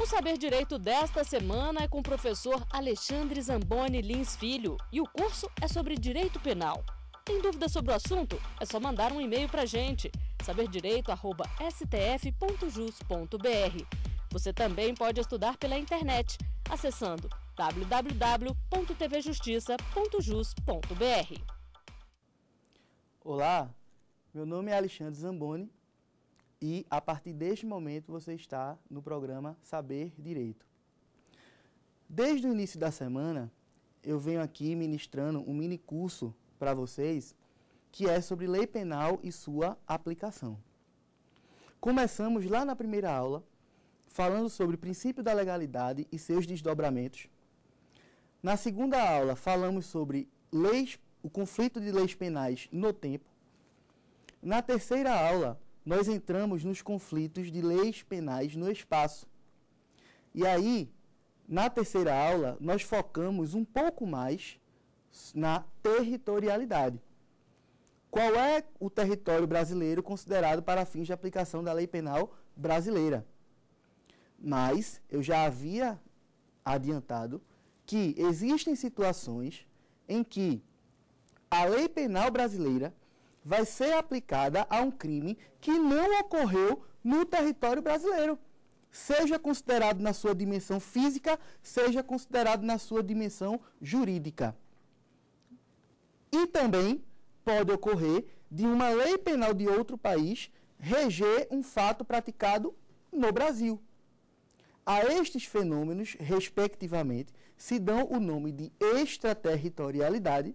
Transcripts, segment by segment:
O Saber Direito desta semana é com o professor Alexandre Zamboni Lins Filho e o curso é sobre direito penal. Tem dúvida sobre o assunto? É só mandar um e-mail para gente, saberdireito.stf.jus.br. Você também pode estudar pela internet, acessando www.tvjustiça.jus.br. Olá, meu nome é Alexandre Zamboni e a partir deste momento você está no programa Saber Direito. Desde o início da semana, eu venho aqui ministrando um mini curso para vocês que é sobre lei penal e sua aplicação. Começamos lá na primeira aula falando sobre o princípio da legalidade e seus desdobramentos. Na segunda aula, falamos sobre leis, o conflito de leis penais no tempo. Na terceira aula, nós entramos nos conflitos de leis penais no espaço. E aí, na terceira aula, nós focamos um pouco mais na territorialidade. Qual é o território brasileiro considerado para fins de aplicação da lei penal brasileira? Mas eu já havia adiantado que existem situações em que a lei penal brasileira vai ser aplicada a um crime que não ocorreu no território brasileiro. Seja considerado na sua dimensão física, seja considerado na sua dimensão jurídica. E também pode ocorrer de uma lei penal de outro país reger um fato praticado no Brasil. A estes fenômenos, respectivamente, se dão o nome de extraterritorialidade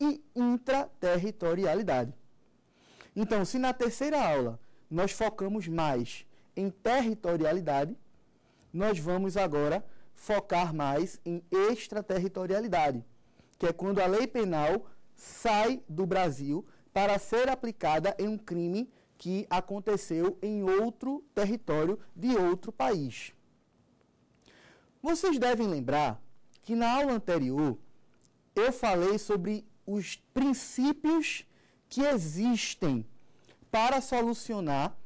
e intraterritorialidade. Então, se na terceira aula nós focamos mais em territorialidade, nós vamos agora focar mais em extraterritorialidade, que é quando a lei penal sai do Brasil para ser aplicada em um crime que aconteceu em outro território de outro país. Vocês devem lembrar que na aula anterior eu falei sobre os princípios que existem para solucionar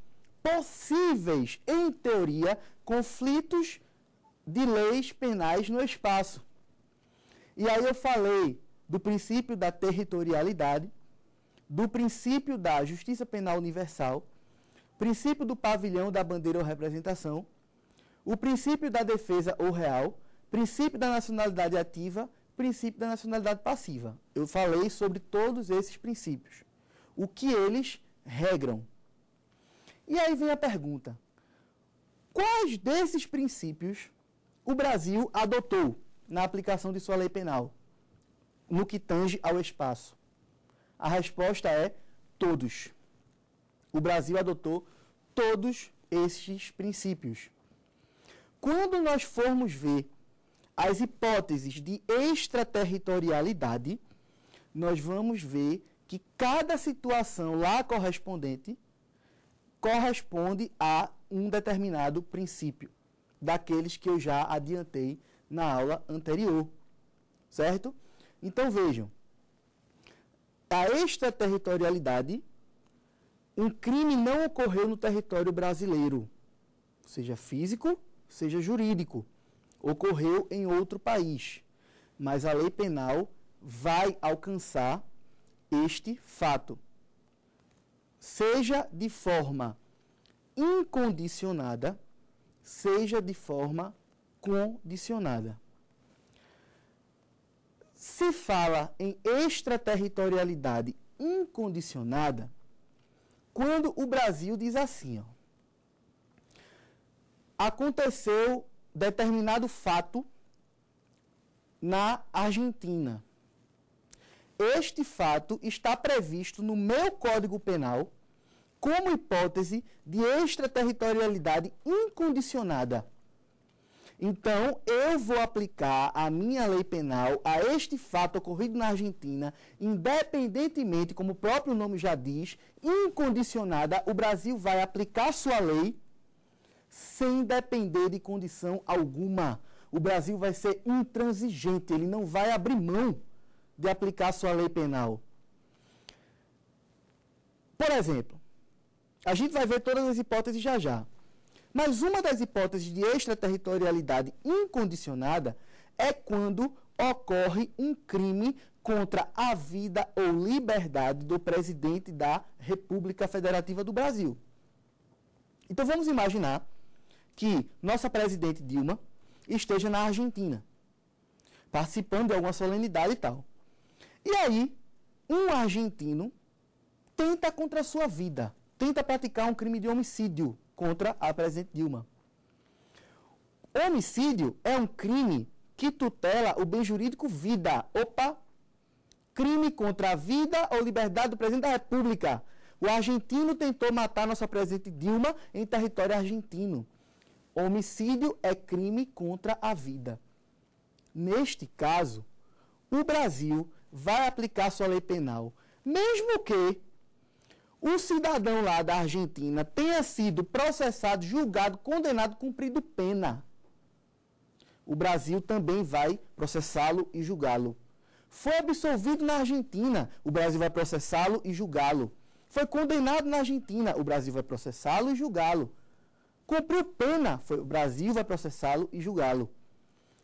possíveis, em teoria, conflitos de leis penais no espaço. E aí eu falei do princípio da territorialidade, do princípio da justiça penal universal, princípio do pavilhão da bandeira ou representação, o princípio da defesa ou real, princípio da nacionalidade ativa princípio da nacionalidade passiva. Eu falei sobre todos esses princípios. O que eles regram. E aí vem a pergunta: quais desses princípios o Brasil adotou na aplicação de sua lei penal no que tange ao espaço? A resposta é todos. O Brasil adotou todos esses princípios. Quando nós formos ver as hipóteses de extraterritorialidade, nós vamos ver que cada situação lá correspondente corresponde a um determinado princípio, daqueles que eu já adiantei na aula anterior. Certo? Então vejam: a extraterritorialidade, um crime não ocorreu no território brasileiro, seja físico, seja jurídico ocorreu em outro país, mas a lei penal vai alcançar este fato, seja de forma incondicionada, seja de forma condicionada. Se fala em extraterritorialidade incondicionada quando o Brasil diz assim: ó, aconteceu determinado fato na Argentina. Este fato está previsto no meu Código Penal como hipótese de extraterritorialidade incondicionada. Então, eu vou aplicar a minha lei penal a este fato ocorrido na Argentina, independentemente, como o próprio nome já diz, incondicionada, o Brasil vai aplicar sua lei sem depender de condição alguma. O Brasil vai ser intransigente, ele não vai abrir mão de aplicar sua lei penal. Por exemplo, a gente vai ver todas as hipóteses já já. Mas uma das hipóteses de extraterritorialidade incondicionada é quando ocorre um crime contra a vida ou liberdade do presidente da República Federativa do Brasil. Então vamos imaginar que nossa presidente Dilma esteja na Argentina, participando de alguma solenidade e tal. E aí, um argentino tenta contra a sua vida, tenta praticar um crime de homicídio contra a presidente Dilma. Homicídio é um crime que tutela o bem jurídico vida. Opa! Crime contra a vida ou liberdade do presidente da República. O argentino tentou matar nossa presidente Dilma em território argentino. Homicídio é crime contra a vida. Neste caso, o Brasil vai aplicar sua lei penal, mesmo que o cidadão lá da Argentina tenha sido processado, julgado, condenado, cumprido pena. O Brasil também vai processá-lo e julgá-lo. Foi absolvido na Argentina, o Brasil vai processá-lo e julgá-lo. Foi condenado na Argentina, o Brasil vai processá-lo e julgá-lo. Cumpriu pena, foi, o Brasil vai processá-lo e julgá-lo.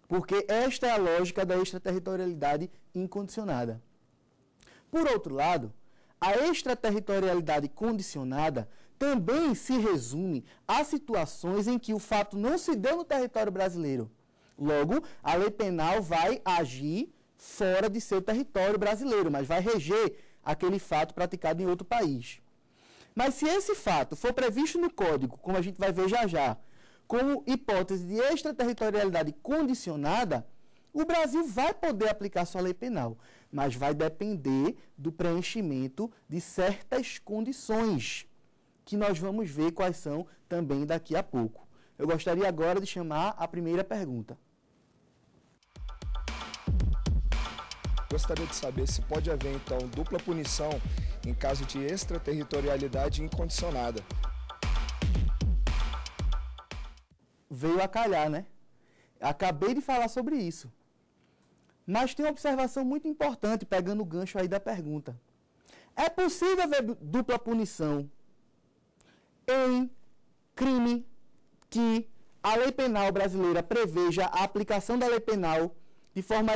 Porque esta é a lógica da extraterritorialidade incondicionada. Por outro lado, a extraterritorialidade condicionada também se resume a situações em que o fato não se deu no território brasileiro. Logo, a lei penal vai agir fora de seu território brasileiro, mas vai reger aquele fato praticado em outro país. Mas se esse fato for previsto no código, como a gente vai ver já já, como hipótese de extraterritorialidade condicionada, o Brasil vai poder aplicar sua lei penal, mas vai depender do preenchimento de certas condições, que nós vamos ver quais são também daqui a pouco. Eu gostaria agora de chamar a primeira pergunta. Gostaria de saber se pode haver, então, dupla punição em caso de extraterritorialidade incondicionada. Veio a calhar, né? Acabei de falar sobre isso. Mas tem uma observação muito importante, pegando o gancho aí da pergunta. É possível haver dupla punição em crime que a lei penal brasileira preveja a aplicação da lei penal de forma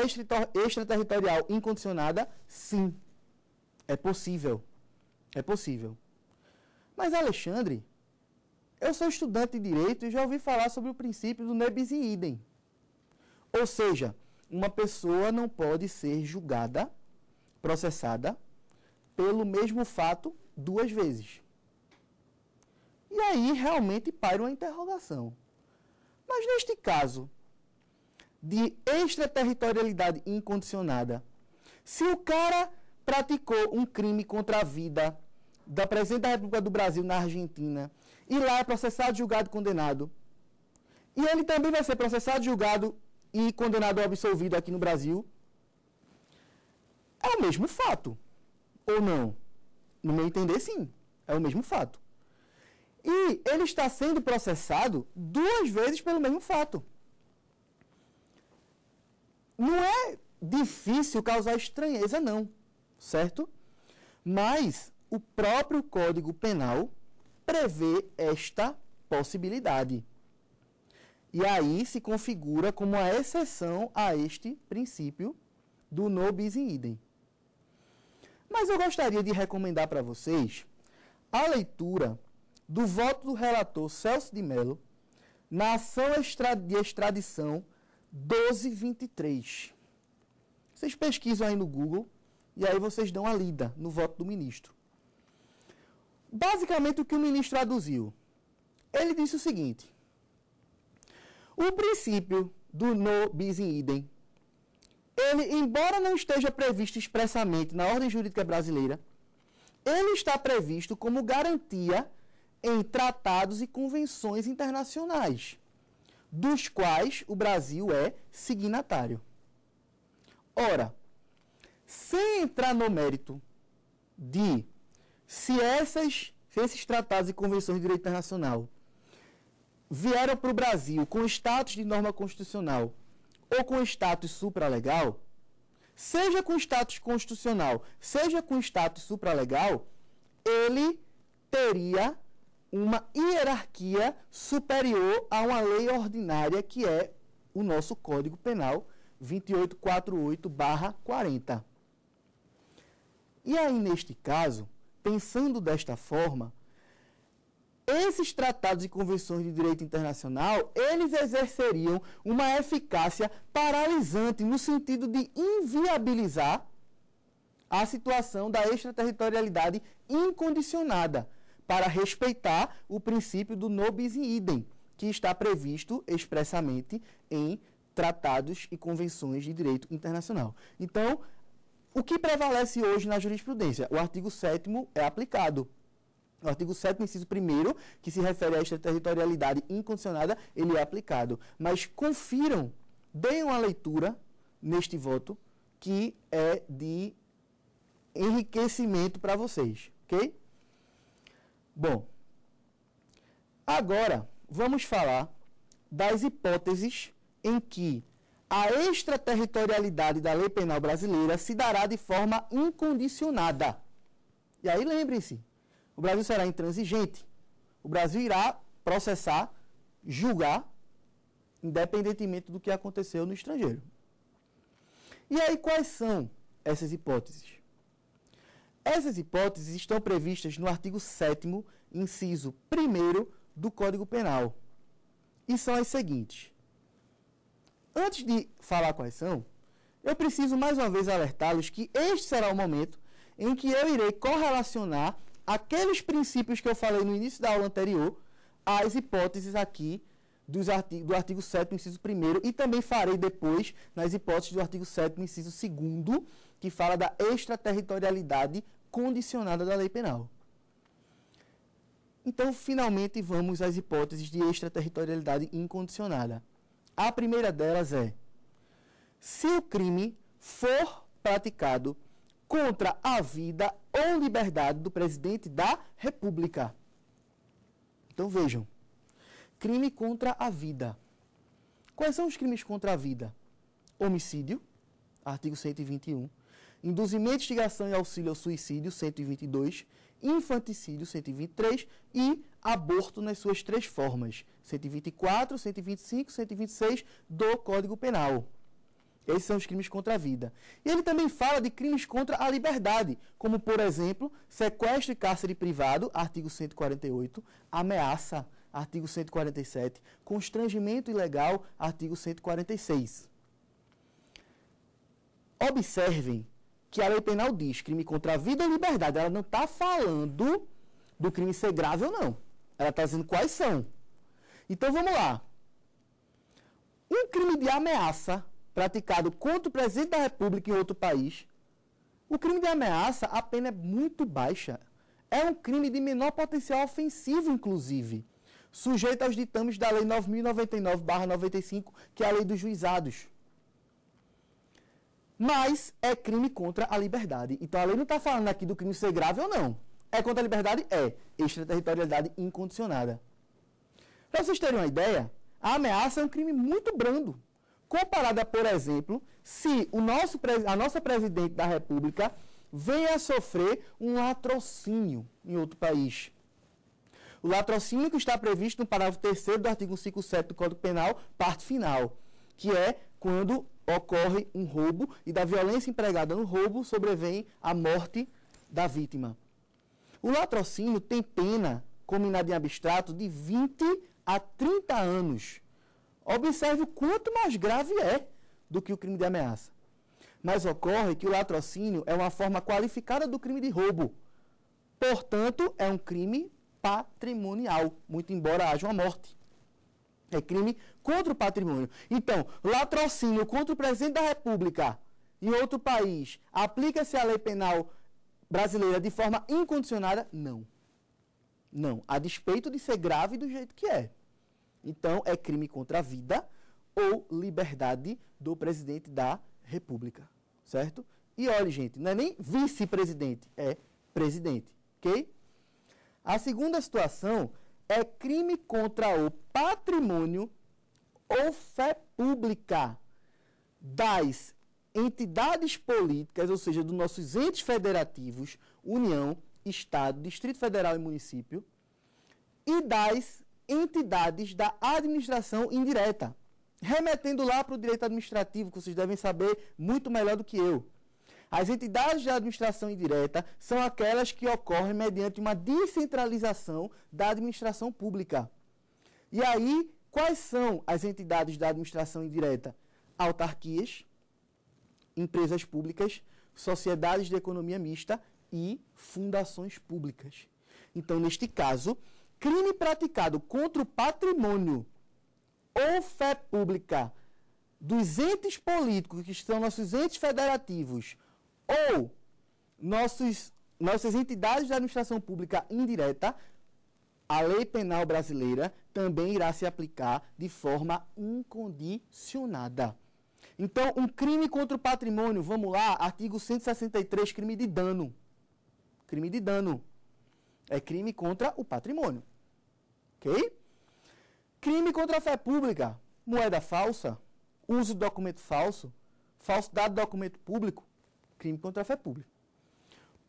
extraterritorial incondicionada? Sim. É possível. É possível. Mas, Alexandre, eu sou estudante de direito e já ouvi falar sobre o princípio do nebis in idem. Ou seja, uma pessoa não pode ser julgada, processada, pelo mesmo fato duas vezes. E aí realmente paira uma interrogação. Mas neste caso de extraterritorialidade incondicionada, se o cara praticou um crime contra a vida da presidente da República do Brasil na Argentina e lá é processado, julgado e condenado. E ele também vai ser processado, julgado e condenado ou absolvido aqui no Brasil. É o mesmo fato, ou não? No meu entender, sim, é o mesmo fato. E ele está sendo processado duas vezes pelo mesmo fato. Não é difícil causar estranheza, não certo? Mas o próprio Código Penal prevê esta possibilidade. E aí se configura como a exceção a este princípio do no bis in idem. Mas eu gostaria de recomendar para vocês a leitura do voto do relator Celso de Mello na ação de extradição 1223. Vocês pesquisam aí no Google e aí vocês dão a lida no voto do ministro. Basicamente, o que o ministro traduziu? Ele disse o seguinte: o princípio do no bis in idem, ele, embora não esteja previsto expressamente na ordem jurídica brasileira, ele está previsto como garantia em tratados e convenções internacionais, dos quais o Brasil é signatário. Ora, sem entrar no mérito de se, essas, se esses tratados e convenções de direito internacional vieram para o Brasil com status de norma constitucional ou com status supralegal, seja com status constitucional, seja com status supralegal, ele teria uma hierarquia superior a uma lei ordinária que é o nosso Código Penal 2848/40. E aí, neste caso, pensando desta forma, esses tratados e convenções de direito internacional, eles exerceriam uma eficácia paralisante no sentido de inviabilizar a situação da extraterritorialidade incondicionada para respeitar o princípio do nobis idem, que está previsto expressamente em tratados e convenções de direito internacional. Então, o que prevalece hoje na jurisprudência? O artigo 7 é aplicado. O artigo 7 inciso 1 que se refere à extraterritorialidade incondicionada, ele é aplicado. Mas confiram, deem uma leitura neste voto que é de enriquecimento para vocês, ok? Bom, agora vamos falar das hipóteses em que a extraterritorialidade da lei penal brasileira se dará de forma incondicionada. E aí lembrem-se, o Brasil será intransigente. O Brasil irá processar, julgar, independentemente do que aconteceu no estrangeiro. E aí quais são essas hipóteses? Essas hipóteses estão previstas no artigo 7 inciso 1 do Código Penal. E são as seguintes: Antes de falar quais são, eu preciso mais uma vez alertá-los que este será o momento em que eu irei correlacionar aqueles princípios que eu falei no início da aula anterior às hipóteses aqui dos do artigo 7 inciso 1 e também farei depois nas hipóteses do artigo 7 inciso 2 que fala da extraterritorialidade condicionada da lei penal. Então, finalmente, vamos às hipóteses de extraterritorialidade incondicionada. A primeira delas é: se o crime for praticado contra a vida ou liberdade do presidente da República. Então vejam: crime contra a vida. Quais são os crimes contra a vida? Homicídio, artigo 121. Induzimento, instigação e auxílio ao suicídio, 122. Infanticídio, 123. E aborto nas suas três formas: 124, 125, 126 do Código Penal. Esses são os crimes contra a vida. E ele também fala de crimes contra a liberdade, como, por exemplo, sequestro e cárcere privado, artigo 148, ameaça, artigo 147, constrangimento ilegal, artigo 146. Observem que a lei penal diz crime contra a vida ou liberdade. Ela não está falando do crime ser grave ou não. Ela está dizendo quais são. Então vamos lá. Um crime de ameaça praticado contra o presidente da República em outro país. O crime de ameaça, a pena é muito baixa. É um crime de menor potencial ofensivo, inclusive, sujeito aos ditames da Lei 9.099-95, que é a Lei dos Juizados. Mas é crime contra a liberdade. Então a lei não está falando aqui do crime ser grave ou não. É contra a liberdade? É. Extraterritorialidade incondicionada. Para vocês terem uma ideia, a ameaça é um crime muito brando. Comparada, por exemplo, se o nosso, a nossa presidente da República venha a sofrer um latrocínio em outro país. O latrocínio que está previsto no parágrafo 3 do artigo 57 do Código Penal, parte final, que é quando ocorre um roubo e da violência empregada no roubo sobrevém a morte da vítima. O latrocínio tem pena, combinada em abstrato, de 20 a 30 anos. Observe o quanto mais grave é do que o crime de ameaça. Mas ocorre que o latrocínio é uma forma qualificada do crime de roubo. Portanto, é um crime patrimonial, muito embora haja uma morte. É crime contra o patrimônio. Então, latrocínio contra o presidente da República em outro país, aplica-se a lei penal brasileira de forma incondicionada? Não. Não. A despeito de ser grave do jeito que é. Então, é crime contra a vida ou liberdade do presidente da República. Certo? E olha, gente, não é nem vice-presidente, é presidente. Ok? A segunda situação é crime contra o patrimônio ou fé pública das entidades políticas, ou seja, dos nossos entes federativos, União, Estado, Distrito Federal e Município, e das entidades da administração indireta, remetendo lá para o direito administrativo, que vocês devem saber muito melhor do que eu. As entidades da administração indireta são aquelas que ocorrem mediante uma descentralização da administração pública. E aí, quais são as entidades da administração indireta? Autarquias, empresas públicas, sociedades de economia mista e fundações públicas. Então, neste caso, crime praticado contra o patrimônio ou fé pública dos entes políticos, que são nossos entes federativos, ou nossos, nossas entidades da administração pública indireta, a lei penal brasileira também irá se aplicar de forma incondicionada. Então, um crime contra o patrimônio, vamos lá, artigo 163, crime de dano. Crime de dano. É crime contra o patrimônio. Ok? Crime contra a fé pública, moeda falsa, uso de documento falso, falsidade de documento público, crime contra a fé pública.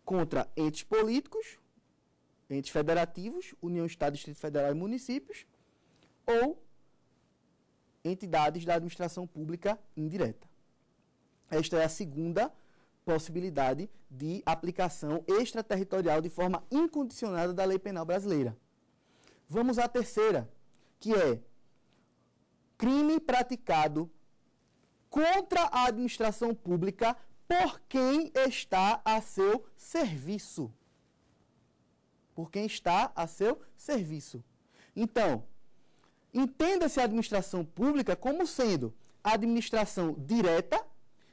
Contra entes políticos, entes federativos, União, Estado, Distrito Federal e municípios, ou entidades da administração pública indireta. Esta é a segunda possibilidade de aplicação extraterritorial de forma incondicionada da lei penal brasileira. Vamos à terceira, que é crime praticado contra a administração pública por quem está a seu serviço. Por quem está a seu serviço. Então, Entenda-se a administração pública como sendo a administração direta,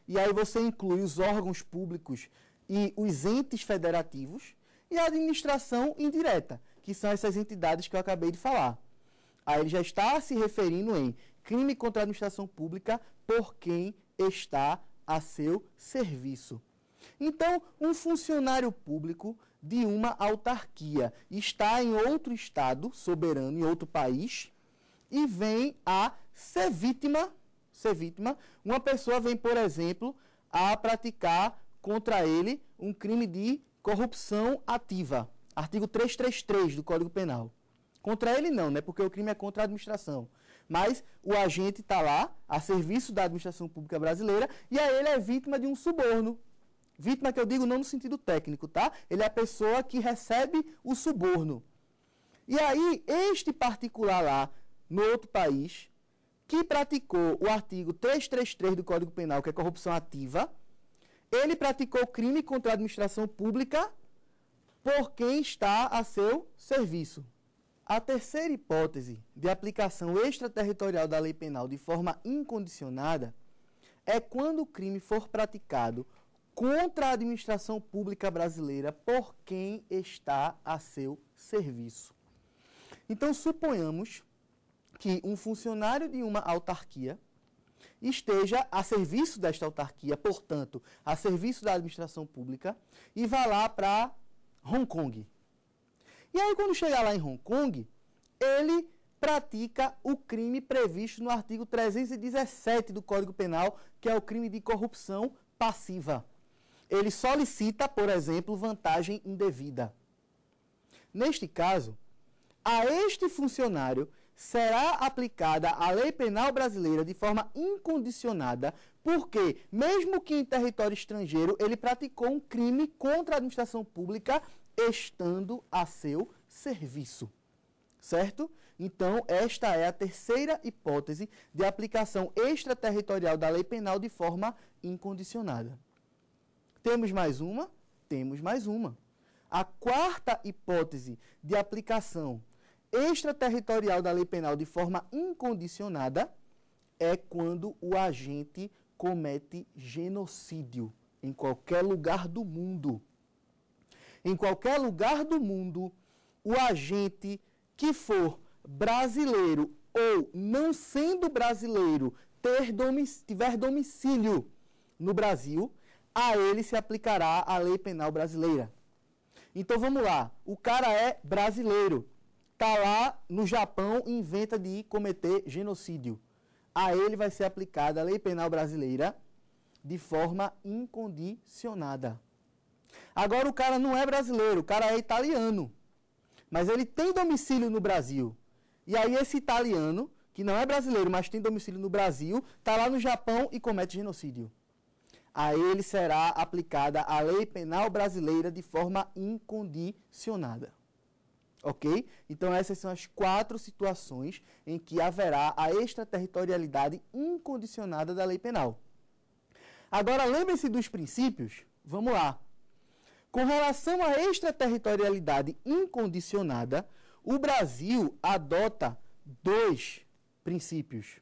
e aí você inclui os órgãos públicos e os entes federativos, e a administração indireta, que são essas entidades que eu acabei de falar. Aí ele já está se referindo em crime contra a administração pública por quem está a seu serviço. Então, um funcionário público de uma autarquia está em outro estado soberano, em outro país, e vem a ser vítima, ser vítima. Uma pessoa vem, por exemplo, a praticar contra ele um crime de corrupção ativa. Artigo 333 do Código Penal. Contra ele não, né? Porque o crime é contra a administração. Mas o agente está lá, a serviço da administração pública brasileira, e aí ele é vítima de um suborno. Vítima que eu digo não no sentido técnico, tá? Ele é a pessoa que recebe o suborno. E aí, este particular lá, no outro país que praticou o artigo 333 do Código Penal, que é corrupção ativa, ele praticou crime contra a administração pública por quem está a seu serviço. A terceira hipótese de aplicação extraterritorial da lei penal de forma incondicionada é quando o crime for praticado contra a administração pública brasileira por quem está a seu serviço. Então, suponhamos que um funcionário de uma autarquia esteja a serviço desta autarquia, portanto, a serviço da administração pública, e vá lá para Hong Kong. E aí, quando chegar lá em Hong Kong, ele pratica o crime previsto no artigo 317 do Código Penal, que é o crime de corrupção passiva. Ele solicita, por exemplo, vantagem indevida. Neste caso, a este funcionário será aplicada a lei penal brasileira de forma incondicionada, porque, mesmo que em território estrangeiro, ele praticou um crime contra a administração pública estando a seu serviço. Certo? Então, esta é a terceira hipótese de aplicação extraterritorial da lei penal de forma incondicionada. Temos mais uma? Temos mais uma. A quarta hipótese de aplicação extraterritorial da lei penal de forma incondicionada é quando o agente comete genocídio em qualquer lugar do mundo. Em qualquer lugar do mundo, o agente que for brasileiro ou não sendo brasileiro ter domic tiver domicílio no Brasil, a ele se aplicará a lei penal brasileira. Então vamos lá, o cara é brasileiro, está lá no Japão e inventa de cometer genocídio. A ele vai ser aplicada a lei penal brasileira de forma incondicionada. Agora o cara não é brasileiro, o cara é italiano. Mas ele tem domicílio no Brasil. E aí esse italiano, que não é brasileiro, mas tem domicílio no Brasil, está lá no Japão e comete genocídio. A ele será aplicada a lei penal brasileira de forma incondicionada. Ok? Então, essas são as quatro situações em que haverá a extraterritorialidade incondicionada da lei penal. Agora, lembre-se dos princípios. Vamos lá. Com relação à extraterritorialidade incondicionada, o Brasil adota dois princípios.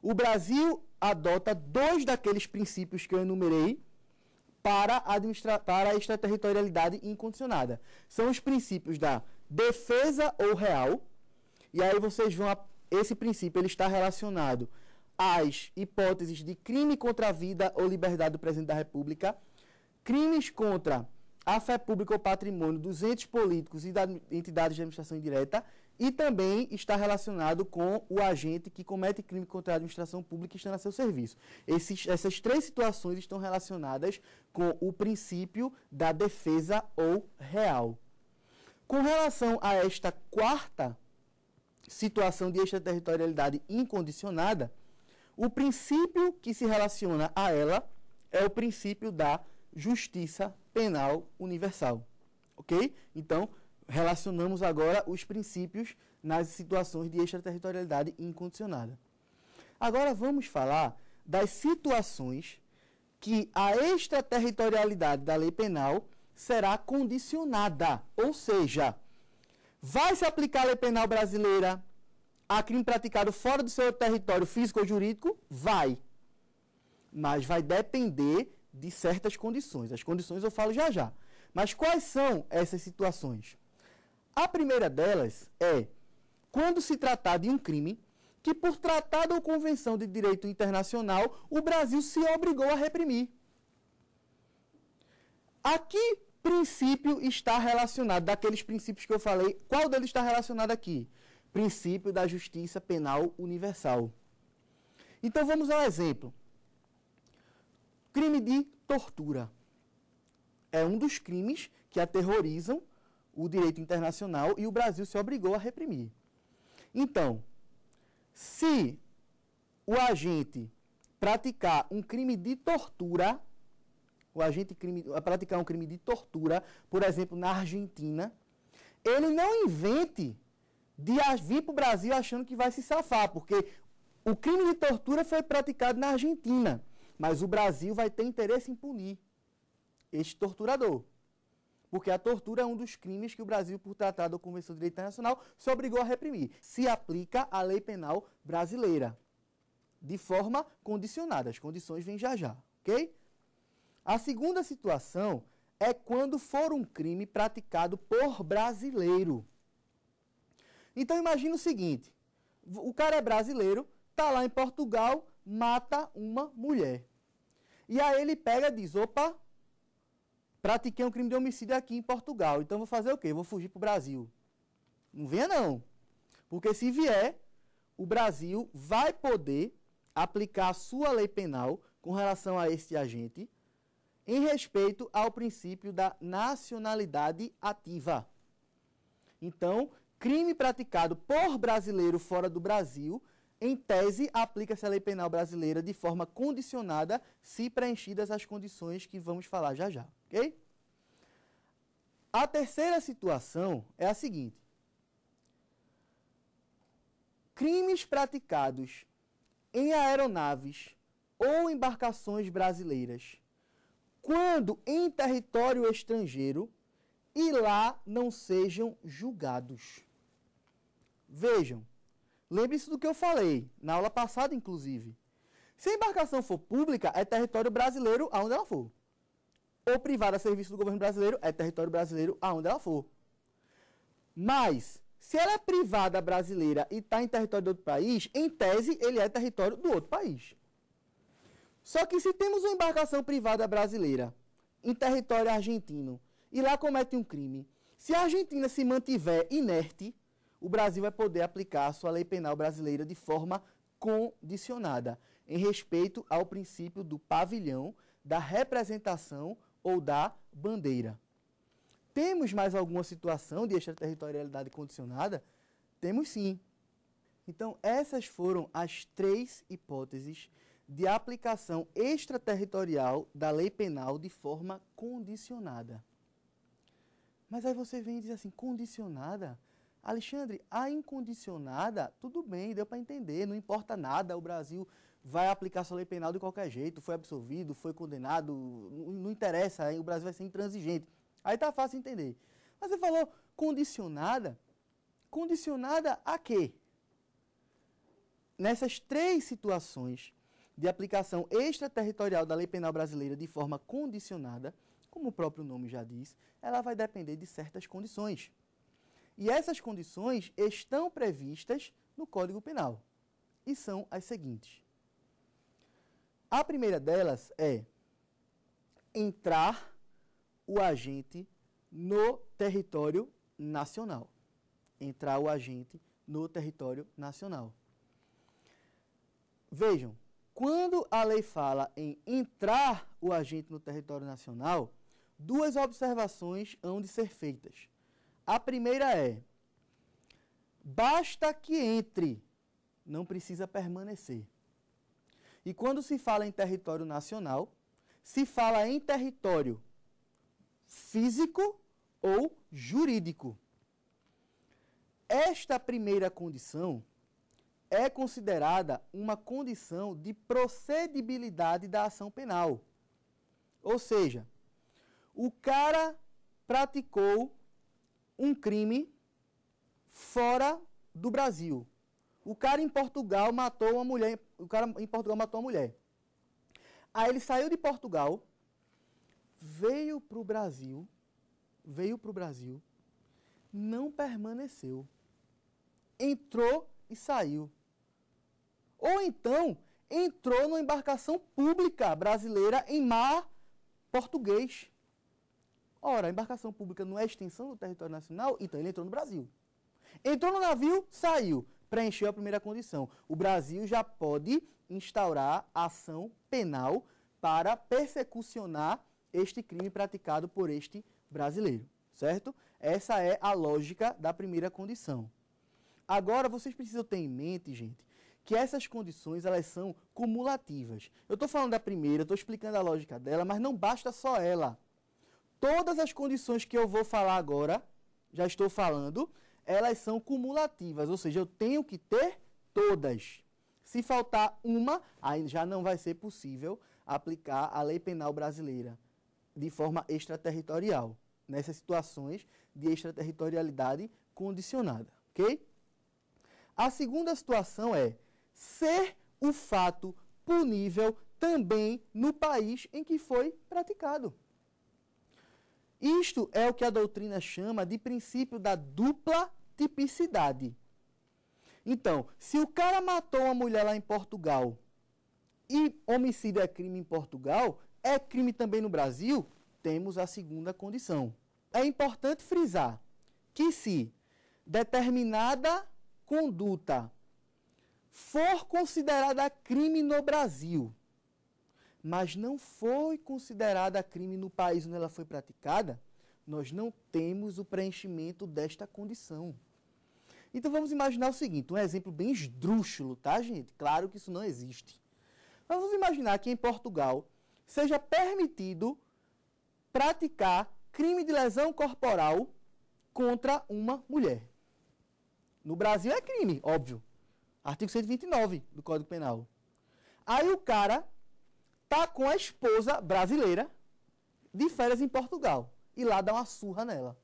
O Brasil adota dois daqueles princípios que eu enumerei para, para a extraterritorialidade incondicionada. São os princípios da defesa ou real. E aí vocês vão. A, esse princípio ele está relacionado às hipóteses de crime contra a vida ou liberdade do presidente da República, crimes contra a fé pública ou patrimônio dos entes políticos e da entidades de administração indireta, e também está relacionado com o agente que comete crime contra a administração pública e está a seu serviço. Esses, essas três situações estão relacionadas com o princípio da defesa ou real. Com relação a esta quarta situação de extraterritorialidade incondicionada, o princípio que se relaciona a ela é o princípio da justiça penal universal. Ok? Então, relacionamos agora os princípios nas situações de extraterritorialidade incondicionada. Agora vamos falar das situações que a extraterritorialidade da lei penal será condicionada, ou seja, vai se aplicar a lei penal brasileira a crime praticado fora do seu território físico ou jurídico? Vai. Mas vai depender de certas condições. As condições eu falo já já. Mas quais são essas situações? A primeira delas é quando se tratar de um crime que, por tratado ou convenção de direito internacional, o Brasil se obrigou a reprimir. Aqui princípio está relacionado, daqueles princípios que eu falei, qual deles está relacionado aqui? Princípio da justiça penal universal. Então vamos ao exemplo. Crime de tortura. É um dos crimes que aterrorizam o direito internacional e o Brasil se obrigou a reprimir. Então, se o agente praticar um crime de tortura, o agente crime, a praticar um crime de tortura, por exemplo, na Argentina, ele não invente de vir para o Brasil achando que vai se safar, porque o crime de tortura foi praticado na Argentina, mas o Brasil vai ter interesse em punir este torturador. Porque a tortura é um dos crimes que o Brasil, por tratado ou convenção de direito internacional, se obrigou a reprimir. Se aplica a lei penal brasileira, de forma condicionada. As condições vêm já já, ok? A segunda situação é quando for um crime praticado por brasileiro. Então imagine o seguinte: o cara é brasileiro, tá lá em Portugal, mata uma mulher. E aí ele pega e diz: opa, pratiquei um crime de homicídio aqui em Portugal, então vou fazer o quê? Vou fugir para o Brasil. Não venha não. Porque se vier, o Brasil vai poder aplicar a sua lei penal com relação a este agente em respeito ao princípio da nacionalidade ativa. Então, crime praticado por brasileiro fora do Brasil, em tese, aplica-se a lei penal brasileira de forma condicionada, se preenchidas as condições que vamos falar já já, ok? A terceira situação é a seguinte: crimes praticados em aeronaves ou embarcações brasileiras quando em território estrangeiro e lá não sejam julgados. Vejam, lembre-se do que eu falei na aula passada, inclusive. Se a embarcação for pública, é território brasileiro aonde ela for. Ou privada a serviço do governo brasileiro, é território brasileiro aonde ela for. Mas, se ela é privada brasileira e está em território do outro país, em tese, ele é território do outro país. Só que se temos uma embarcação privada brasileira em território argentino e lá comete um crime, se a Argentina se mantiver inerte, o Brasil vai poder aplicar a sua lei penal brasileira de forma condicionada, em respeito ao princípio do pavilhão, da representação ou da bandeira. Temos mais alguma situação de extraterritorialidade condicionada? Temos sim. Então, essas foram as três hipóteses de aplicação extraterritorial da lei penal de forma condicionada. Mas aí você vem e diz assim, condicionada? Alexandre, a incondicionada, tudo bem, deu para entender, não importa nada, o Brasil vai aplicar sua lei penal de qualquer jeito, foi absolvido, foi condenado, não interessa, o Brasil vai ser intransigente. Aí está fácil entender. Mas você falou condicionada, condicionada a quê? Nessas três situações de aplicação extraterritorial da lei penal brasileira de forma condicionada, como o próprio nome já diz, ela vai depender de certas condições. E essas condições estão previstas no Código Penal e são as seguintes. A primeira delas é entrar o agente no território nacional. Entrar o agente no território nacional. Vejam, quando a lei fala em entrar o agente no território nacional, duas observações hão de ser feitas. A primeira é: basta que entre, não precisa permanecer. E quando se fala em território nacional, se fala em território físico ou jurídico. Esta primeira condição é considerada uma condição de procedibilidade da ação penal. Ou seja, o cara praticou um crime fora do Brasil. O cara em Portugal matou uma mulher, o cara em Portugal matou uma mulher. Aí ele saiu de Portugal, veio para o Brasil, veio para o Brasil, não permaneceu, entrou e saiu. Ou então entrou numa embarcação pública brasileira em mar português. Ora, a embarcação pública não é extensão do território nacional, então ele entrou no Brasil. Entrou no navio, saiu, preencheu a primeira condição. O Brasil já pode instaurar ação penal para persecucionar este crime praticado por este brasileiro, certo? Essa é a lógica da primeira condição. Agora, vocês precisam ter em mente, gente, que essas condições elas são cumulativas. Eu estou falando da primeira, estou explicando a lógica dela, mas não basta só ela. Todas as condições que eu vou falar agora, já estou falando, elas são cumulativas, ou seja, eu tenho que ter todas. Se faltar uma, aí já não vai ser possível aplicar a lei penal brasileira de forma extraterritorial, nessas situações de extraterritorialidade condicionada, ok? A segunda situação é ser o fato punível também no país em que foi praticado. Isto é o que a doutrina chama de princípio da dupla tipicidade. Então, se o cara matou uma mulher lá em Portugal e homicídio é crime em Portugal, é crime também no Brasil, temos a segunda condição. É importante frisar que se determinada conduta for considerada crime no Brasil, mas não foi considerada crime no país onde ela foi praticada, nós não temos o preenchimento desta condição. Então vamos imaginar o seguinte, um exemplo bem esdrúxulo, tá gente? Claro que isso não existe. vamos imaginar que em Portugal seja permitido praticar crime de lesão corporal contra uma mulher. No Brasil é crime, óbvio. Artigo 129 do Código Penal. Aí o cara tá com a esposa brasileira de férias em Portugal e lá dá uma surra nela.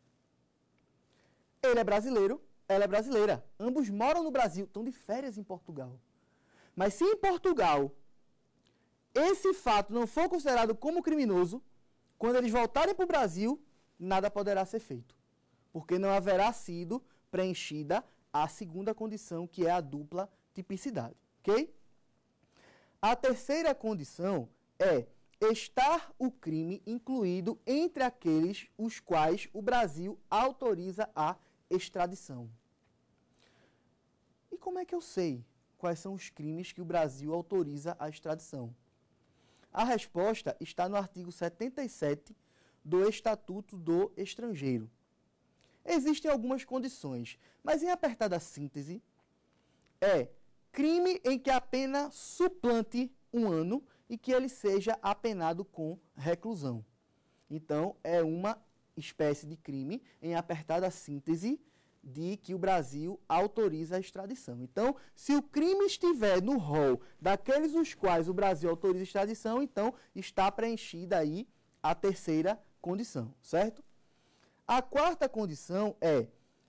Ele é brasileiro, ela é brasileira. Ambos moram no Brasil, estão de férias em Portugal. Mas se em Portugal esse fato não for considerado como criminoso, quando eles voltarem para o Brasil, nada poderá ser feito, porque não haverá sido preenchida a segunda condição, que é a dupla tipicidade, ok? A terceira condição é estar o crime incluído entre aqueles os quais o Brasil autoriza a extradição. E como é que eu sei quais são os crimes que o Brasil autoriza a extradição? A resposta está no artigo 77 do Estatuto do Estrangeiro, existem algumas condições, mas em apertada síntese, é crime em que a pena suplante um ano e que ele seja apenado com reclusão. Então, é uma espécie de crime em apertada síntese de que o Brasil autoriza a extradição. Então, se o crime estiver no rol daqueles os quais o Brasil autoriza a extradição, então está preenchida aí a terceira condição, certo? A quarta condição é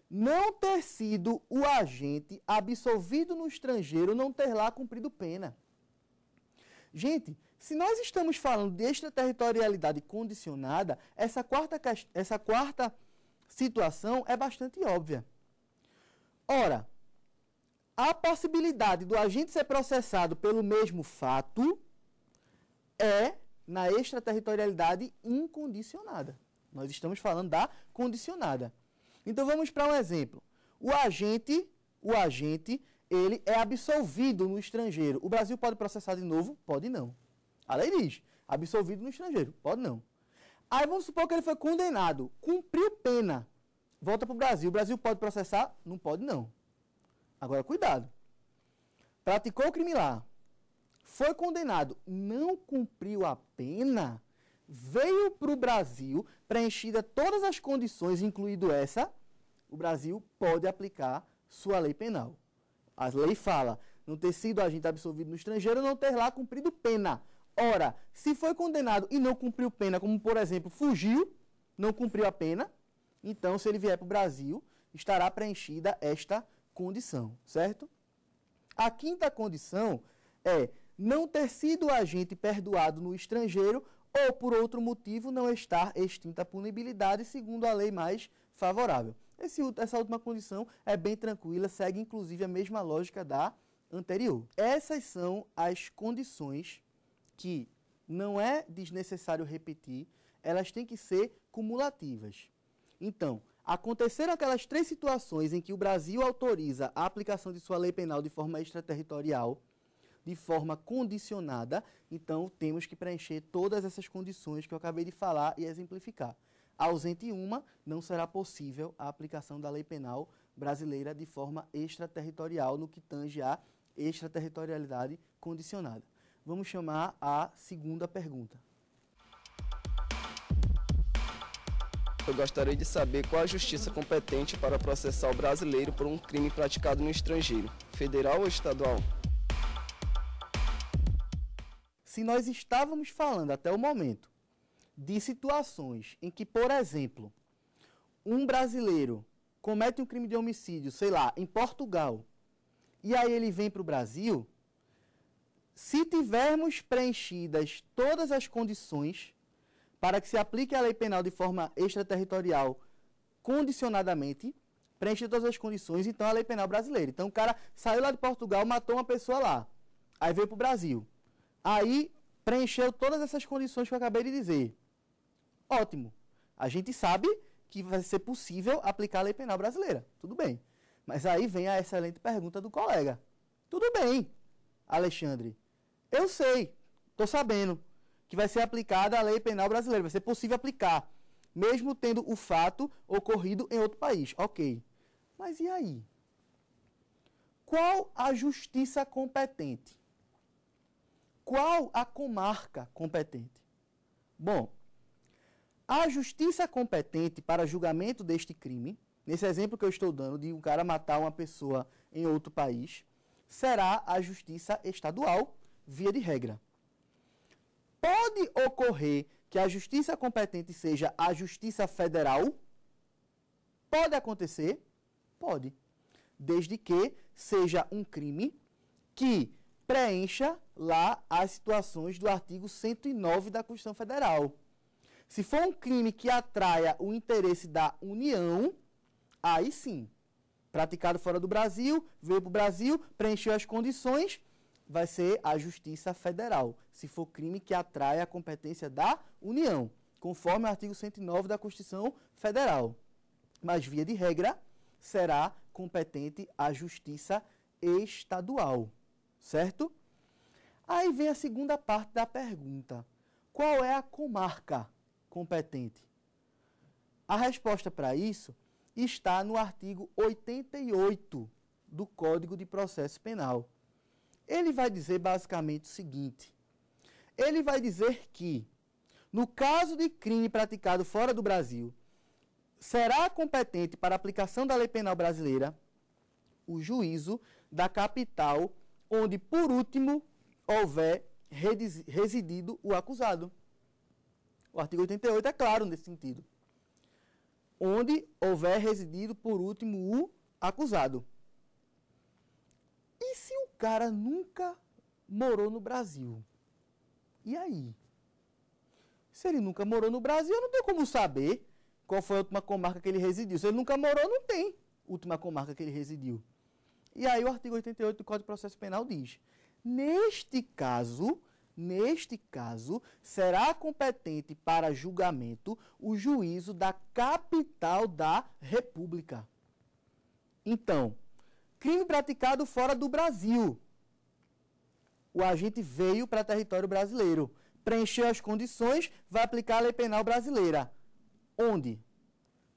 não ter sido o agente absolvido no estrangeiro não ter lá cumprido pena. Gente, se nós estamos falando de extraterritorialidade condicionada, essa quarta, essa quarta situação é bastante óbvia. Ora, a possibilidade do agente ser processado pelo mesmo fato é na extraterritorialidade incondicionada. Nós estamos falando da condicionada. Então vamos para um exemplo. O agente, o agente, ele é absolvido no estrangeiro. O Brasil pode processar de novo? Pode não. A lei diz, absolvido no estrangeiro. Pode não. Aí vamos supor que ele foi condenado, cumpriu pena, volta para o Brasil. O Brasil pode processar? Não pode não. Agora cuidado. Praticou o crime lá, foi condenado, não cumpriu a pena, veio para o Brasil, preenchida todas as condições, incluindo essa, o Brasil pode aplicar sua lei penal. A lei fala, não ter sido agente absolvido no estrangeiro, não ter lá cumprido pena. Ora, se foi condenado e não cumpriu pena, como por exemplo, fugiu, não cumpriu a pena, então se ele vier para o Brasil, estará preenchida esta condição, certo? A quinta condição é não ter sido agente perdoado no estrangeiro ou por outro motivo não estar extinta a punibilidade segundo a lei mais favorável. Esse, essa última condição é bem tranquila, segue inclusive a mesma lógica da anterior. Essas são as condições que não é desnecessário repetir, elas têm que ser cumulativas. Então, aconteceram aquelas três situações em que o Brasil autoriza a aplicação de sua lei penal de forma extraterritorial, de forma condicionada, então temos que preencher todas essas condições que eu acabei de falar e exemplificar. Ausente uma, não será possível a aplicação da lei penal brasileira de forma extraterritorial no que tange à extraterritorialidade condicionada. Vamos chamar a segunda pergunta. Eu gostaria de saber qual a justiça competente para processar o brasileiro por um crime praticado no estrangeiro, federal ou estadual? se assim, nós estávamos falando até o momento de situações em que, por exemplo, um brasileiro comete um crime de homicídio, sei lá, em Portugal, e aí ele vem para o Brasil, se tivermos preenchidas todas as condições para que se aplique a lei penal de forma extraterritorial condicionadamente, preenchidas todas as condições, então a lei penal brasileira. Então o cara saiu lá de Portugal, matou uma pessoa lá, aí veio para o Brasil. Aí preencheu todas essas condições que eu acabei de dizer. Ótimo. A gente sabe que vai ser possível aplicar a lei penal brasileira. Tudo bem. Mas aí vem a excelente pergunta do colega. Tudo bem, Alexandre. Eu sei, estou sabendo que vai ser aplicada a lei penal brasileira, vai ser possível aplicar, mesmo tendo o fato ocorrido em outro país. Ok. Mas e aí? Qual a justiça competente? Qual a comarca competente? Bom, a justiça competente para julgamento deste crime, nesse exemplo que eu estou dando de um cara matar uma pessoa em outro país, será a justiça estadual, via de regra. Pode ocorrer que a justiça competente seja a justiça federal? Pode acontecer? Pode. Desde que seja um crime que preencha lá as situações do artigo 109 da Constituição Federal. Se for um crime que atraia o interesse da União, aí sim, praticado fora do Brasil, veio para o Brasil, preencheu as condições, vai ser a Justiça Federal, se for crime que atrai a competência da União, conforme o artigo 109 da Constituição Federal. Mas, via de regra, será competente a Justiça Estadual certo? Aí vem a segunda parte da pergunta: qual é a comarca competente? A resposta para isso está no artigo 88 do Código de Processo Penal. Ele vai dizer basicamente o seguinte: ele vai dizer que, no caso de crime praticado fora do Brasil, será competente para aplicação da lei penal brasileira o juízo da capital brasileira onde por último houver residido o acusado. O artigo 88 é claro nesse sentido. Onde houver residido por último o acusado. E se o cara nunca morou no Brasil? E aí? Se ele nunca morou no Brasil, eu não tenho como saber qual foi a última comarca que ele residiu. Se ele nunca morou, não tem última comarca que ele residiu. E aí o artigo 88 do Código de Processo Penal diz: neste caso, neste caso, será competente para julgamento o juízo da capital da República. Então, crime praticado fora do Brasil. O agente veio para território brasileiro, preencheu as condições, vai aplicar a lei penal brasileira. Onde?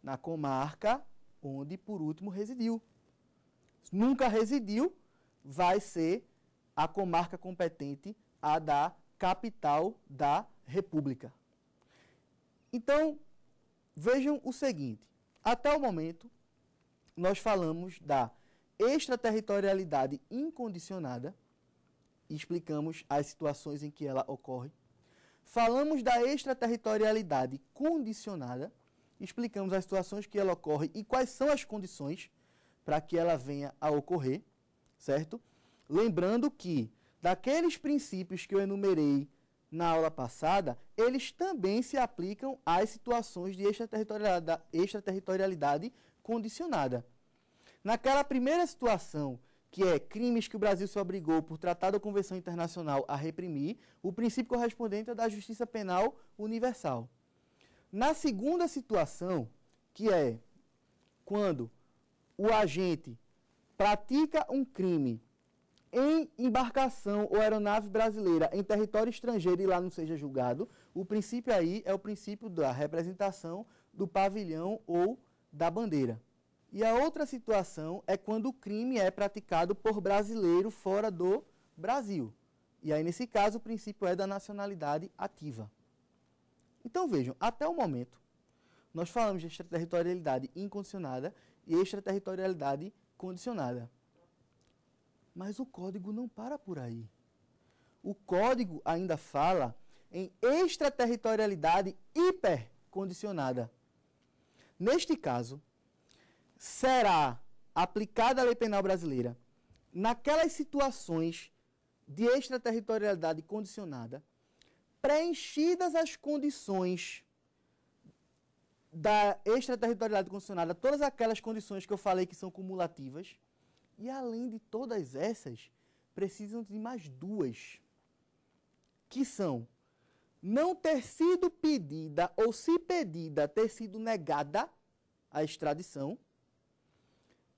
Na comarca onde por último residiu nunca residiu, vai ser a comarca competente a da capital da República. Então, vejam o seguinte: até o momento, nós falamos da extraterritorialidade incondicionada, explicamos as situações em que ela ocorre. Falamos da extraterritorialidade condicionada, explicamos as situações que ela ocorre e quais são as condições para que ela venha a ocorrer, certo? Lembrando que daqueles princípios que eu enumerei na aula passada, eles também se aplicam às situações de extraterritorialidade, extraterritorialidade condicionada. Naquela primeira situação, que é crimes que o Brasil se obrigou por tratado ou convenção internacional a reprimir, o princípio correspondente é da justiça penal universal. Na segunda situação, que é quando o agente pratica um crime em embarcação ou aeronave brasileira em território estrangeiro e lá não seja julgado, o princípio aí é o princípio da representação do pavilhão ou da bandeira. E a outra situação é quando o crime é praticado por brasileiro fora do Brasil. E aí, nesse caso, o princípio é da nacionalidade ativa. Então, vejam, até o momento, nós falamos de extraterritorialidade incondicionada e extraterritorialidade condicionada. Mas o código não para por aí. O código ainda fala em extraterritorialidade hipercondicionada. Neste caso, será aplicada a lei penal brasileira naquelas situações de extraterritorialidade condicionada, preenchidas as condições da extraterritorialidade condicionada, todas aquelas condições que eu falei que são cumulativas, e além de todas essas, precisam de mais duas, que são não ter sido pedida ou se pedida ter sido negada a extradição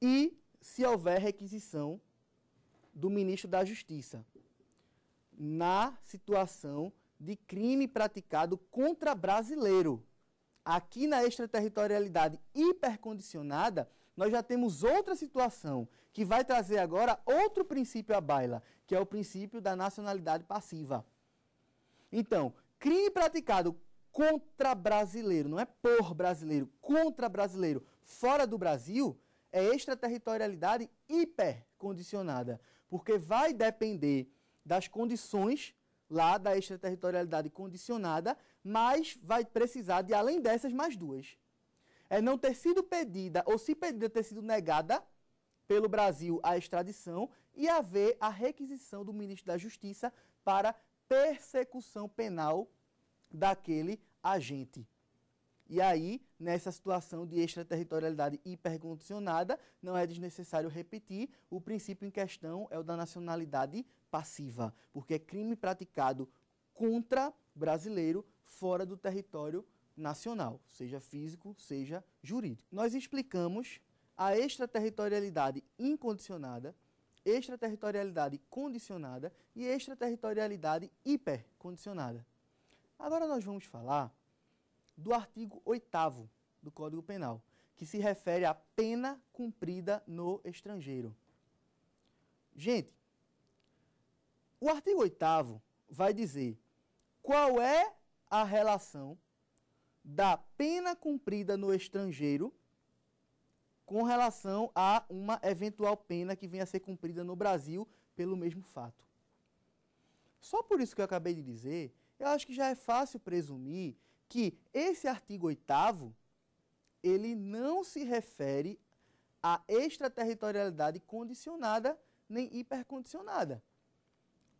e se houver requisição do ministro da Justiça na situação de crime praticado contra brasileiro. Aqui na extraterritorialidade hipercondicionada, nós já temos outra situação que vai trazer agora outro princípio à baila, que é o princípio da nacionalidade passiva. Então, crime praticado contra brasileiro, não é por brasileiro, contra brasileiro, fora do Brasil, é extraterritorialidade hipercondicionada, porque vai depender das condições lá da extraterritorialidade condicionada, mas vai precisar de, além dessas, mais duas. É não ter sido pedida, ou se pedida, ter sido negada pelo Brasil a extradição e haver a requisição do ministro da Justiça para persecução penal daquele agente. E aí, nessa situação de extraterritorialidade hipercondicionada, não é desnecessário repetir, o princípio em questão é o da nacionalidade passiva, porque é crime praticado contra brasileiro fora do território nacional, seja físico, seja jurídico. Nós explicamos a extraterritorialidade incondicionada, extraterritorialidade condicionada e extraterritorialidade hipercondicionada. Agora nós vamos falar do artigo 8 do Código Penal, que se refere à pena cumprida no estrangeiro. Gente, o artigo 8 vai dizer qual é a relação da pena cumprida no estrangeiro com relação a uma eventual pena que venha a ser cumprida no Brasil pelo mesmo fato. Só por isso que eu acabei de dizer, eu acho que já é fácil presumir que esse artigo 8 ele não se refere à extraterritorialidade condicionada nem hipercondicionada.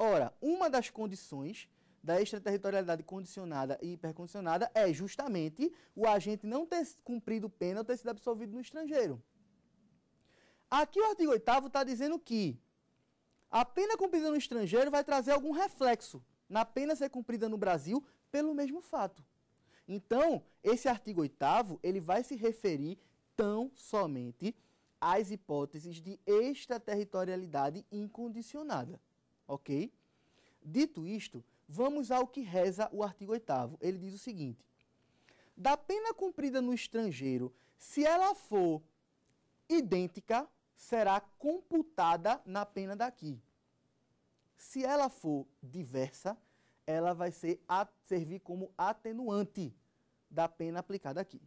Ora, uma das condições da extraterritorialidade condicionada e hipercondicionada é justamente o agente não ter cumprido pena ou ter sido absolvido no estrangeiro. Aqui o artigo 8 está dizendo que a pena cumprida no estrangeiro vai trazer algum reflexo na pena ser cumprida no Brasil pelo mesmo fato. Então, esse artigo 8 ele vai se referir tão somente às hipóteses de extraterritorialidade incondicionada. Ok? Dito isto, vamos ao que reza o artigo 8. Ele diz o seguinte: da pena cumprida no estrangeiro, se ela for idêntica, será computada na pena daqui. Se ela for diversa, ela vai ser a, servir como atenuante da pena aplicada aqui.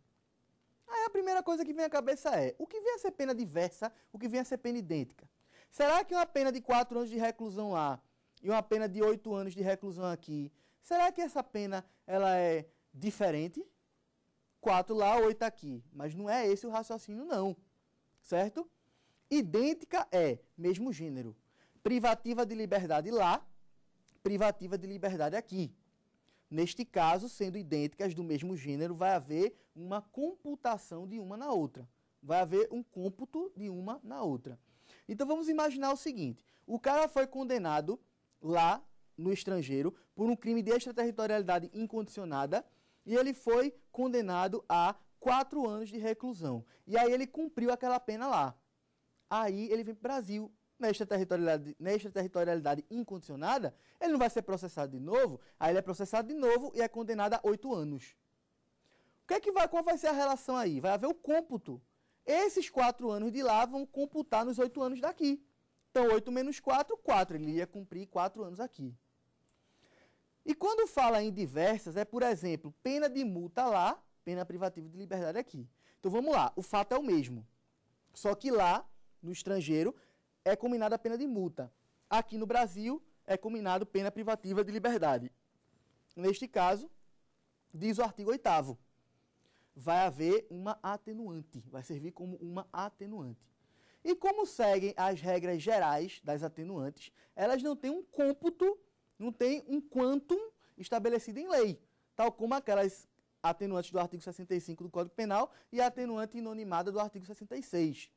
Aí a primeira coisa que vem à cabeça é: o que vem a ser pena diversa, o que vem a ser pena idêntica? Será que uma pena de 4 anos de reclusão lá e uma pena de 8 anos de reclusão aqui, será que essa pena ela é diferente? 4 lá, 8 aqui. Mas não é esse o raciocínio, não. Certo? Idêntica é, mesmo gênero. Privativa de liberdade lá, privativa de liberdade aqui. Neste caso, sendo idênticas do mesmo gênero, vai haver uma computação de uma na outra. Vai haver um cômputo de uma na outra. Então vamos imaginar o seguinte: o cara foi condenado lá no estrangeiro por um crime de extraterritorialidade incondicionada e ele foi condenado a quatro anos de reclusão. E aí ele cumpriu aquela pena lá. Aí ele vem para o Brasil. Na extraterritorialidade, na extraterritorialidade incondicionada, ele não vai ser processado de novo, aí ele é processado de novo e é condenado a oito anos. O que é que vai, qual vai ser a relação aí? Vai haver o cômputo esses quatro anos de lá vão computar nos oito anos daqui. Então, 8 menos 4, 4. Ele ia cumprir 4 anos aqui. E quando fala em diversas, é, por exemplo, pena de multa lá, pena privativa de liberdade aqui. Então, vamos lá. O fato é o mesmo. Só que lá, no estrangeiro, é combinada a pena de multa. Aqui no Brasil, é combinado pena privativa de liberdade. Neste caso, diz o artigo 8 vai haver uma atenuante, vai servir como uma atenuante. E como seguem as regras gerais das atenuantes, elas não têm um cômputo, não têm um quantum estabelecido em lei, tal como aquelas atenuantes do artigo 65 do Código Penal e a atenuante inonimada do artigo 66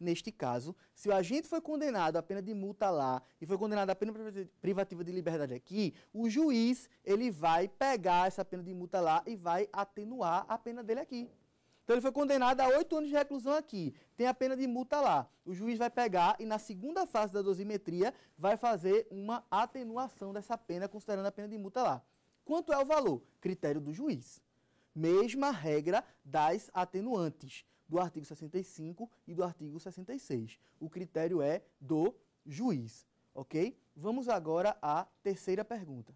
neste caso, se o agente foi condenado à pena de multa lá e foi condenado à pena privativa de liberdade aqui, o juiz ele vai pegar essa pena de multa lá e vai atenuar a pena dele aqui. Então ele foi condenado a oito anos de reclusão aqui, tem a pena de multa lá. O juiz vai pegar e na segunda fase da dosimetria vai fazer uma atenuação dessa pena, considerando a pena de multa lá. Quanto é o valor? Critério do juiz. Mesma regra das atenuantes do artigo 65 e do artigo 66. O critério é do juiz, ok? Vamos agora à terceira pergunta.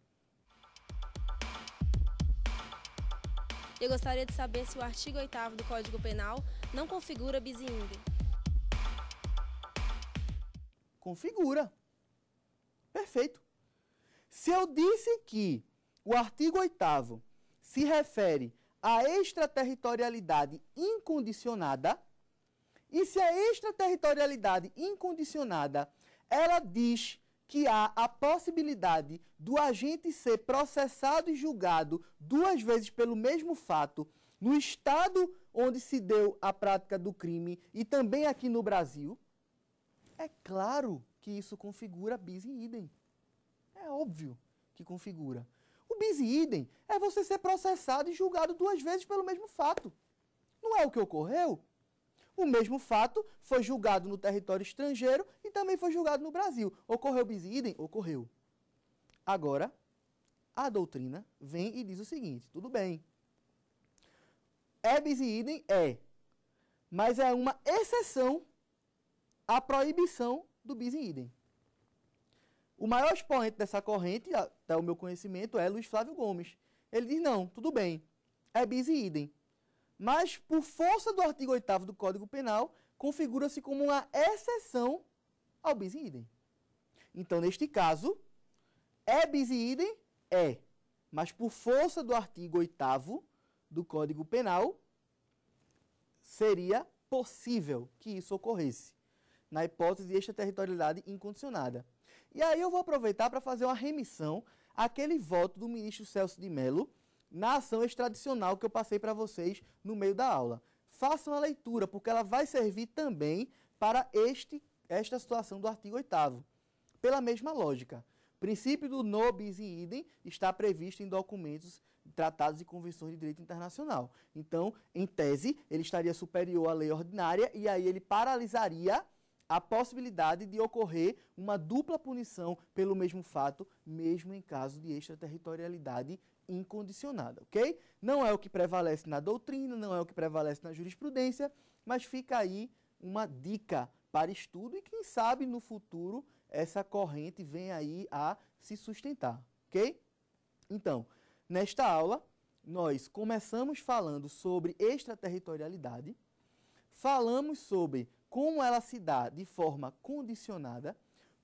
Eu gostaria de saber se o artigo 8 do Código Penal não configura bis in idem. Configura. Perfeito. Se eu disse que o artigo 8 se refere a extraterritorialidade incondicionada. E se a extraterritorialidade incondicionada, ela diz que há a possibilidade do agente ser processado e julgado duas vezes pelo mesmo fato no estado onde se deu a prática do crime e também aqui no Brasil, é claro que isso configura bis in idem. É óbvio que configura. O bis idem é você ser processado e julgado duas vezes pelo mesmo fato. Não é o que ocorreu? O mesmo fato foi julgado no território estrangeiro e também foi julgado no Brasil. Ocorreu bis idem? Ocorreu. Agora, a doutrina vem e diz o seguinte: tudo bem. É bis idem? É. Mas é uma exceção à proibição do bis idem. O maior expoente dessa corrente, até o meu conhecimento, é Luiz Flávio Gomes. Ele diz: não, tudo bem, é bis e idem. Mas, por força do artigo 8 do Código Penal, configura-se como uma exceção ao bis e idem. Então, neste caso, é bis e idem? É. Mas, por força do artigo 8 do Código Penal, seria possível que isso ocorresse, na hipótese de extraterritorialidade incondicionada. E aí eu vou aproveitar para fazer uma remissão àquele voto do ministro Celso de Mello na ação extradicional que eu passei para vocês no meio da aula. Façam a leitura, porque ela vai servir também para este, esta situação do artigo 8 pela mesma lógica. O princípio do nobis e idem está previsto em documentos, tratados e convenções de direito internacional. Então, em tese, ele estaria superior à lei ordinária e aí ele paralisaria a possibilidade de ocorrer uma dupla punição pelo mesmo fato, mesmo em caso de extraterritorialidade incondicionada, ok? Não é o que prevalece na doutrina, não é o que prevalece na jurisprudência, mas fica aí uma dica para estudo e quem sabe no futuro essa corrente vem aí a se sustentar, ok? Então, nesta aula, nós começamos falando sobre extraterritorialidade, falamos sobre como ela se dá de forma condicionada,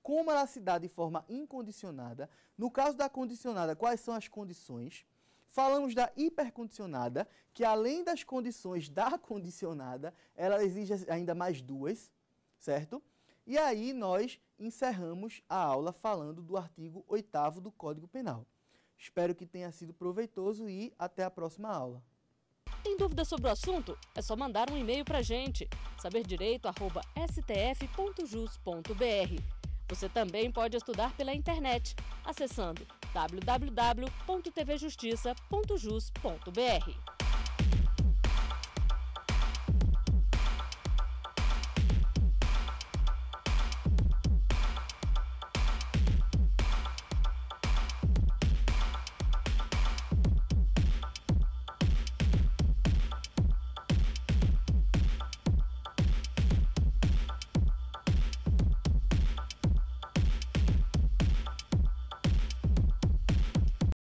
como ela se dá de forma incondicionada. No caso da condicionada, quais são as condições? Falamos da hipercondicionada, que além das condições da condicionada, ela exige ainda mais duas, certo? E aí nós encerramos a aula falando do artigo 8 do Código Penal. Espero que tenha sido proveitoso e até a próxima aula. Tem dúvida sobre o assunto? É só mandar um e-mail para a gente, saberdireito@stf.jus.br. Você também pode estudar pela internet, acessando www.tvjustiça.jus.br.